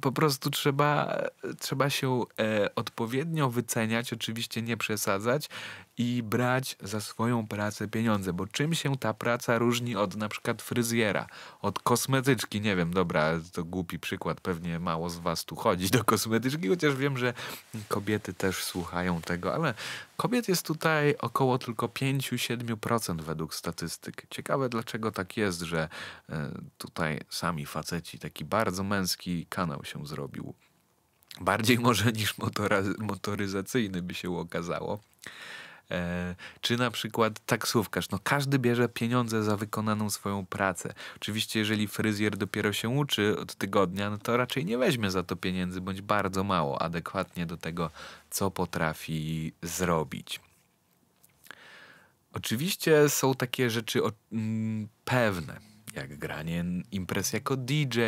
po prostu trzeba, trzeba się e, odpowiednio wyceniać, oczywiście nie przesadzać i brać za swoją pracę pieniądze, bo czym się ta praca różni od na przykład fryzjera, od kosmetyczki, nie wiem, dobra, to głupi przykład, pewnie mało z was tu chodzi do kosmetyczki, chociaż wiem, że kobiety też słuchają tego, ale kobiet jest tutaj około tylko 5-7% według statystyk. Ciekawe dlaczego tak jest, że e, tutaj sami faceci, taki bardzo męski kanał się zrobił. Bardziej może niż motoryzacyjny by się okazało. E, czy na przykład taksówkarz. No każdy bierze pieniądze za wykonaną swoją pracę. Oczywiście jeżeli fryzjer dopiero się uczy od tygodnia, no to raczej nie weźmie za to pieniędzy, bądź bardzo mało, adekwatnie do tego, co potrafi zrobić. Oczywiście są takie rzeczy o, mm, pewne, jak granie imprez jako DJ,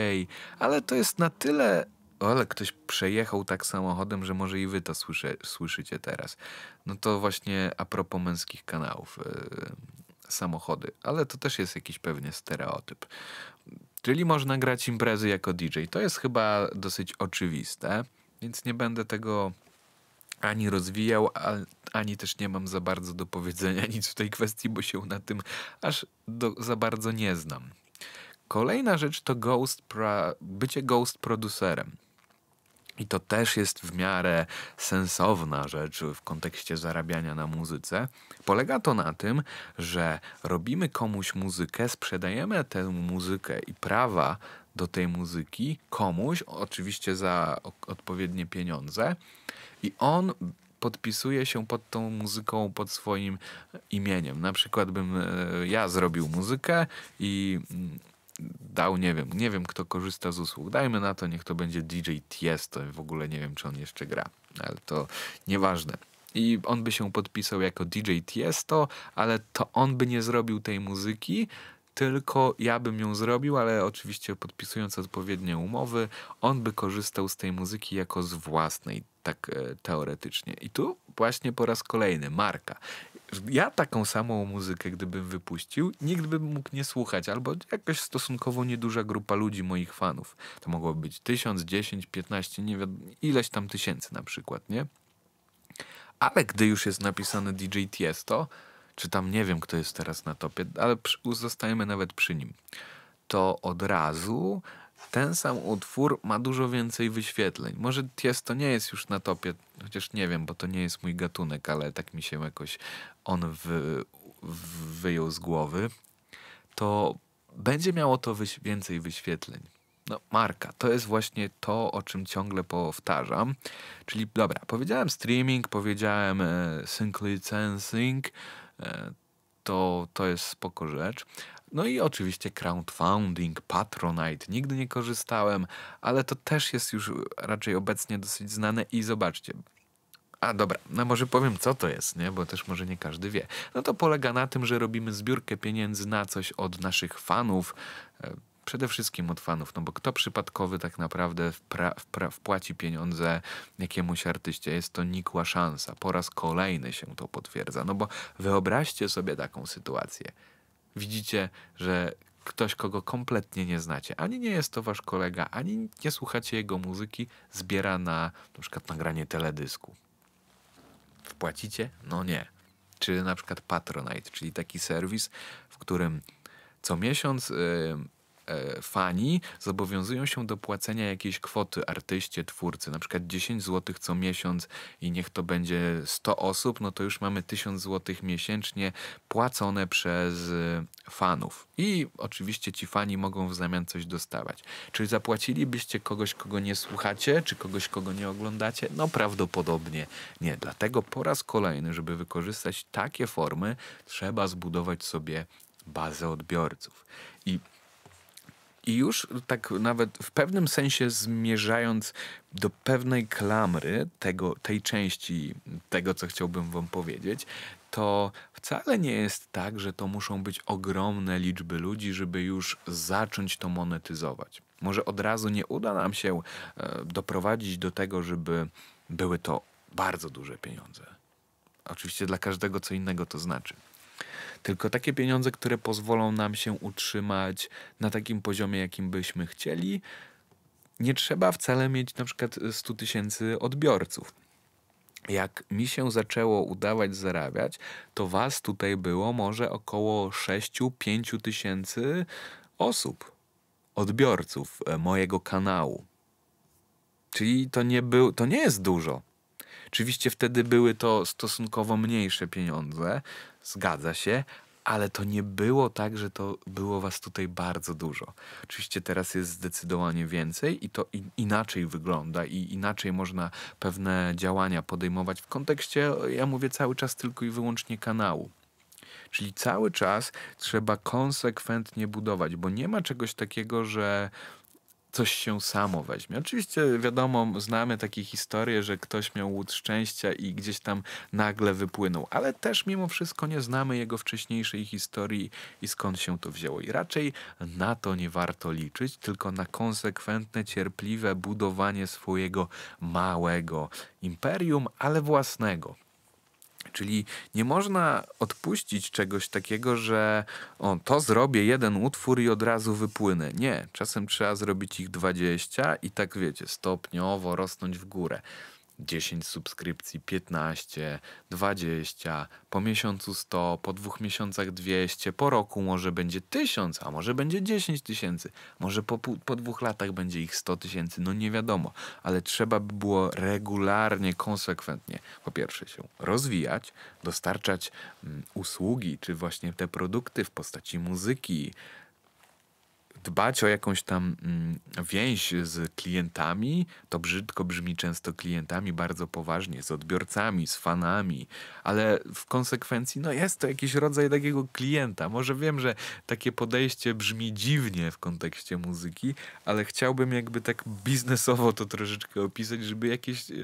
ale to jest na tyle ale ktoś przejechał tak samochodem, że może i wy to słyszy, słyszycie teraz. No to właśnie a propos męskich kanałów, yy, samochody, ale to też jest jakiś pewnie stereotyp. Czyli można grać imprezy jako DJ. To jest chyba dosyć oczywiste, więc nie będę tego ani rozwijał, ani też nie mam za bardzo do powiedzenia (laughs) nic w tej kwestii, bo się na tym aż do, za bardzo nie znam. Kolejna rzecz to ghost pra, bycie ghost producerem. I to też jest w miarę sensowna rzecz w kontekście zarabiania na muzyce. Polega to na tym, że robimy komuś muzykę, sprzedajemy tę muzykę i prawa do tej muzyki komuś, oczywiście za odpowiednie pieniądze, i on podpisuje się pod tą muzyką, pod swoim imieniem. Na przykład bym e, ja zrobił muzykę i mm, dał, nie wiem, nie wiem kto korzysta z usług, dajmy na to, niech to będzie DJ Tiesto, w ogóle nie wiem czy on jeszcze gra, ale to nieważne. I on by się podpisał jako DJ Tiesto, ale to on by nie zrobił tej muzyki, tylko ja bym ją zrobił, ale oczywiście podpisując odpowiednie umowy, on by korzystał z tej muzyki jako z własnej, tak e, teoretycznie. I tu właśnie po raz kolejny marka ja taką samą muzykę, gdybym wypuścił, nikt by mógł nie słuchać, albo jakaś stosunkowo nieduża grupa ludzi, moich fanów. To mogło być tysiąc dziesięć piętnaście nie wiem, ileś tam tysięcy na przykład, nie? Ale gdy już jest napisane DJ Tiesto, czy tam nie wiem, kto jest teraz na topie, ale zostajemy nawet przy nim, to od razu ten sam utwór ma dużo więcej wyświetleń. Może Tiesto nie jest już na topie, chociaż nie wiem, bo to nie jest mój gatunek, ale tak mi się jakoś on wy, wyjął z głowy, to będzie miało to wyś więcej wyświetleń. No, marka. To jest właśnie to, o czym ciągle powtarzam. Czyli, dobra, powiedziałem streaming, powiedziałem e, sync licensing, e, to, to jest spoko rzecz, no i oczywiście crowdfunding, Patronite. Nigdy nie korzystałem, ale to też jest już raczej obecnie dosyć znane i zobaczcie. A dobra, no może powiem co to jest, nie? bo też może nie każdy wie. No to polega na tym, że robimy zbiórkę pieniędzy na coś od naszych fanów, e, przede wszystkim od fanów, no bo kto przypadkowy tak naprawdę wpłaci pieniądze jakiemuś artyście, jest to nikła szansa. Po raz kolejny się to potwierdza, no bo wyobraźcie sobie taką sytuację widzicie, że ktoś, kogo kompletnie nie znacie, ani nie jest to wasz kolega, ani nie słuchacie jego muzyki, zbiera na na przykład nagranie teledysku. Wpłacicie? No nie. Czy na przykład Patronite, czyli taki serwis, w którym co miesiąc yy, E, fani zobowiązują się do płacenia jakiejś kwoty artyście, twórcy, na przykład 10 zł co miesiąc i niech to będzie 100 osób, no to już mamy 1000 zł miesięcznie płacone przez e, fanów. I oczywiście ci fani mogą w zamian coś dostawać. Czyli zapłacilibyście kogoś, kogo nie słuchacie, czy kogoś, kogo nie oglądacie? No prawdopodobnie nie. Dlatego po raz kolejny, żeby wykorzystać takie formy, trzeba zbudować sobie bazę odbiorców. I i już tak nawet w pewnym sensie zmierzając do pewnej klamry tego, tej części tego, co chciałbym wam powiedzieć, to wcale nie jest tak, że to muszą być ogromne liczby ludzi, żeby już zacząć to monetyzować. Może od razu nie uda nam się e, doprowadzić do tego, żeby były to bardzo duże pieniądze. Oczywiście dla każdego co innego to znaczy tylko takie pieniądze, które pozwolą nam się utrzymać na takim poziomie, jakim byśmy chcieli. Nie trzeba wcale mieć na przykład 100 tysięcy odbiorców. Jak mi się zaczęło udawać zarabiać, to was tutaj było może około 6-5 tysięcy osób, odbiorców e, mojego kanału. Czyli to nie, był, to nie jest dużo. Oczywiście wtedy były to stosunkowo mniejsze pieniądze, Zgadza się, ale to nie było tak, że to było was tutaj bardzo dużo. Oczywiście teraz jest zdecydowanie więcej i to inaczej wygląda i inaczej można pewne działania podejmować w kontekście, ja mówię cały czas tylko i wyłącznie kanału. Czyli cały czas trzeba konsekwentnie budować, bo nie ma czegoś takiego, że coś się samo weźmie. Oczywiście, wiadomo, znamy takie historie, że ktoś miał łód szczęścia i gdzieś tam nagle wypłynął, ale też mimo wszystko nie znamy jego wcześniejszej historii i skąd się to wzięło. I raczej na to nie warto liczyć, tylko na konsekwentne, cierpliwe budowanie swojego małego imperium, ale własnego. Czyli nie można odpuścić czegoś takiego, że o, to zrobię jeden utwór i od razu wypłynę. Nie, czasem trzeba zrobić ich 20 i tak wiecie, stopniowo rosnąć w górę. 10 subskrypcji, 15, 20, po miesiącu 100, po dwóch miesiącach 200, po roku może będzie 1000, a może będzie 10 tysięcy, może po, po dwóch latach będzie ich 100 tysięcy, no nie wiadomo, ale trzeba by było regularnie, konsekwentnie po pierwsze się rozwijać, dostarczać mm, usługi, czy właśnie te produkty w postaci muzyki, dbać o jakąś tam mm, więź z klientami, to brzydko brzmi często klientami bardzo poważnie, z odbiorcami, z fanami, ale w konsekwencji no jest to jakiś rodzaj takiego klienta. Może wiem, że takie podejście brzmi dziwnie w kontekście muzyki, ale chciałbym jakby tak biznesowo to troszeczkę opisać, żeby jakieś e,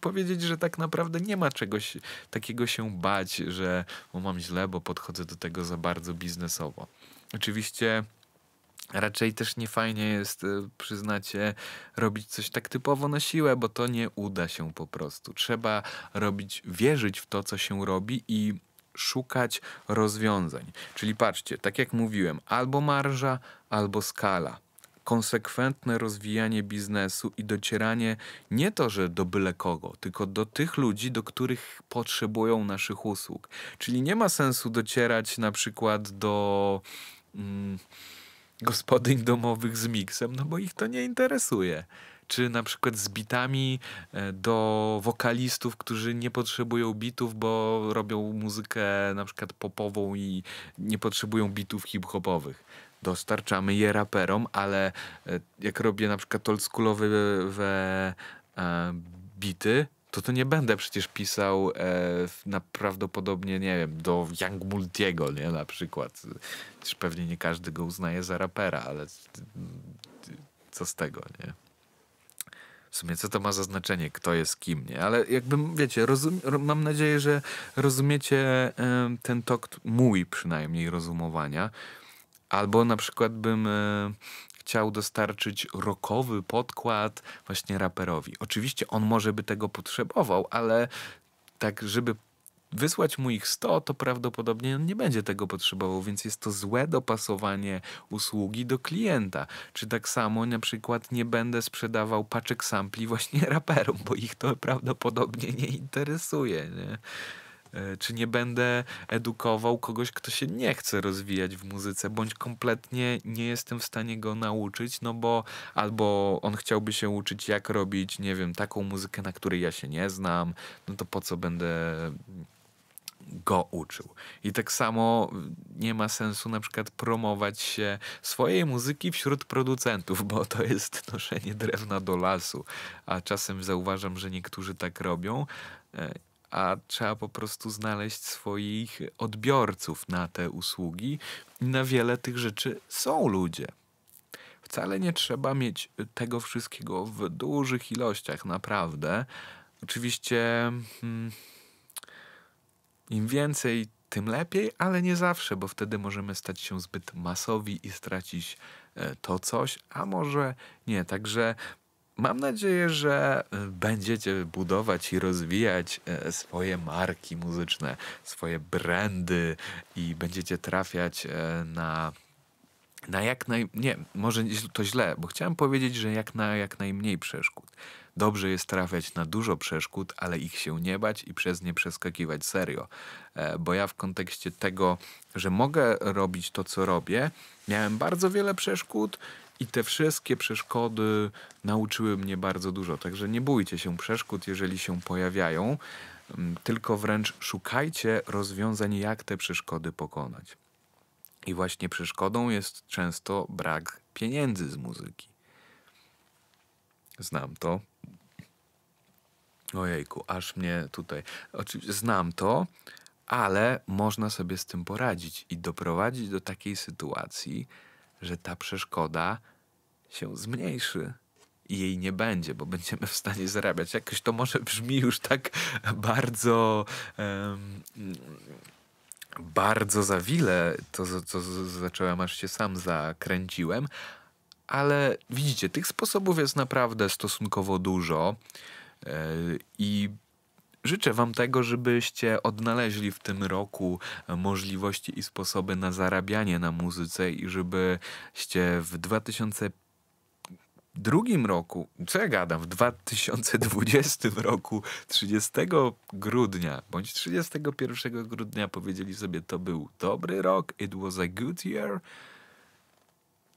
powiedzieć, że tak naprawdę nie ma czegoś takiego się bać, że mam źle, bo podchodzę do tego za bardzo biznesowo. Oczywiście Raczej też nie fajnie jest, y, przyznacie, robić coś tak typowo na siłę, bo to nie uda się po prostu. Trzeba robić, wierzyć w to, co się robi i szukać rozwiązań. Czyli patrzcie, tak jak mówiłem, albo marża, albo skala. Konsekwentne rozwijanie biznesu i docieranie nie to, że do byle kogo, tylko do tych ludzi, do których potrzebują naszych usług. Czyli nie ma sensu docierać na przykład do. Mm, gospodyń domowych z miksem, no bo ich to nie interesuje. Czy na przykład z bitami e, do wokalistów, którzy nie potrzebują bitów, bo robią muzykę na przykład popową i nie potrzebują bitów hip-hopowych dostarczamy je raperom, ale e, jak robię na przykład oldschoolowe e, bity, to to nie będę przecież pisał e, na prawdopodobnie, nie wiem, do Young Multiego, nie, na przykład. Przecież pewnie nie każdy go uznaje za rapera, ale co z tego, nie? W sumie co to ma za znaczenie, kto jest kim, nie? Ale jakbym, wiecie, mam nadzieję, że rozumiecie e, ten tok mój przynajmniej rozumowania. Albo na przykład bym e, chciał dostarczyć rokowy podkład właśnie raperowi. Oczywiście on może by tego potrzebował, ale tak, żeby wysłać mu ich 100, to prawdopodobnie on nie będzie tego potrzebował, więc jest to złe dopasowanie usługi do klienta. Czy tak samo na przykład nie będę sprzedawał paczek sampli właśnie (laughs) raperom, bo ich to prawdopodobnie nie interesuje. Nie? E, czy nie będę edukował kogoś, kto się nie chce rozwijać w muzyce, bądź kompletnie nie jestem w stanie go nauczyć, no bo albo on chciałby się uczyć, jak robić, nie wiem, taką muzykę, na której ja się nie znam, no to po co będę go uczył. I tak samo y, nie ma sensu na przykład promować się swojej muzyki wśród producentów, bo to jest (laughs) noszenie drewna do lasu. A czasem zauważam, że niektórzy tak robią e, a trzeba po prostu znaleźć swoich odbiorców na te usługi. I na wiele tych rzeczy są ludzie. Wcale nie trzeba mieć tego wszystkiego w dużych ilościach, naprawdę. Oczywiście hmm, im więcej, tym lepiej, ale nie zawsze, bo wtedy możemy stać się zbyt masowi i stracić e, to coś, a może nie. Także Mam nadzieję, że e, będziecie budować i rozwijać e, swoje marki muzyczne, swoje brandy i będziecie trafiać e, na na jak naj... Nie, może to źle, bo chciałem powiedzieć, że jak na jak najmniej przeszkód. Dobrze jest trafiać na dużo przeszkód, ale ich się nie bać i przez nie przeskakiwać serio. bo ja w kontekście tego, że mogę robić to, co robię, miałem bardzo wiele przeszkód i te wszystkie przeszkody nauczyły mnie bardzo dużo. Także nie bójcie się przeszkód, jeżeli się pojawiają, mm, tylko wręcz szukajcie rozwiązań, jak te przeszkody pokonać. I właśnie przeszkodą jest często brak pieniędzy z muzyki. Znam to. Ojejku, aż mnie tutaj. Oczywiście znam to, ale można sobie z tym poradzić i doprowadzić do takiej sytuacji, że ta przeszkoda się zmniejszy i jej nie będzie, bo będziemy w stanie zarabiać. Jakoś to może brzmi już tak bardzo. Um, bardzo wiele to, co zacząłem, aż się sam zakręciłem, ale widzicie, tych sposobów jest naprawdę stosunkowo dużo e, i życzę Wam tego, żebyście odnaleźli w tym roku możliwości i sposoby na zarabianie na muzyce i żebyście w 2015 drugim roku, co ja gadam, w 2020 roku, 30 grudnia bądź 31 grudnia powiedzieli sobie, to był dobry rok, it was a good year,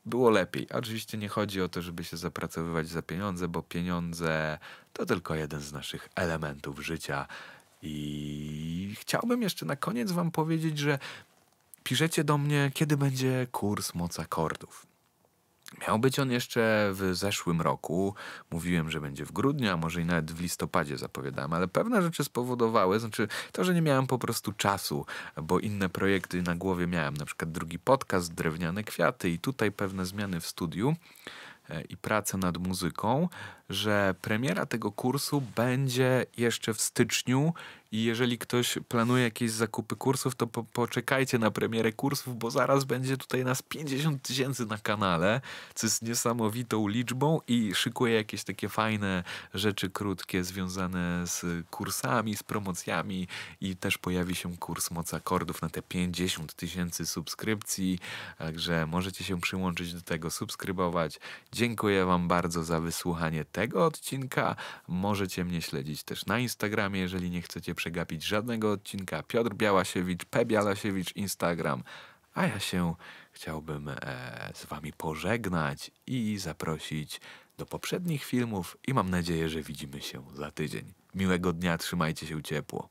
było lepiej. oczywiście nie chodzi o to, żeby się zapracowywać za pieniądze, bo pieniądze to tylko jeden z naszych elementów życia. I chciałbym jeszcze na koniec Wam powiedzieć, że piszecie do mnie, kiedy będzie kurs moc akordów. Miał być on jeszcze w zeszłym roku. Mówiłem, że będzie w grudniu, a może i nawet w listopadzie zapowiadałem, ale pewne rzeczy spowodowały, znaczy to, że nie miałem po prostu czasu, bo inne projekty na głowie miałem, na przykład drugi podcast, drewniane kwiaty i tutaj pewne zmiany w studiu e, i pracę nad muzyką że premiera tego kursu będzie jeszcze w styczniu i jeżeli ktoś planuje jakieś zakupy kursów, to po poczekajcie na premierę kursów, bo zaraz będzie tutaj nas 50 tysięcy na kanale, co jest niesamowitą liczbą i szykuję jakieś takie fajne rzeczy krótkie związane z kursami, z promocjami i też pojawi się kurs moc akordów na te 50 tysięcy subskrypcji, także możecie się przyłączyć do tego, subskrybować. Dziękuję Wam bardzo za wysłuchanie tego odcinka. Możecie mnie śledzić też na Instagramie, jeżeli nie chcecie przegapić żadnego odcinka. Piotr Białasiewicz, P. Białasiewicz, Instagram. A ja się chciałbym e, z Wami pożegnać i zaprosić do poprzednich filmów i mam nadzieję, że widzimy się za tydzień. Miłego dnia, trzymajcie się ciepło.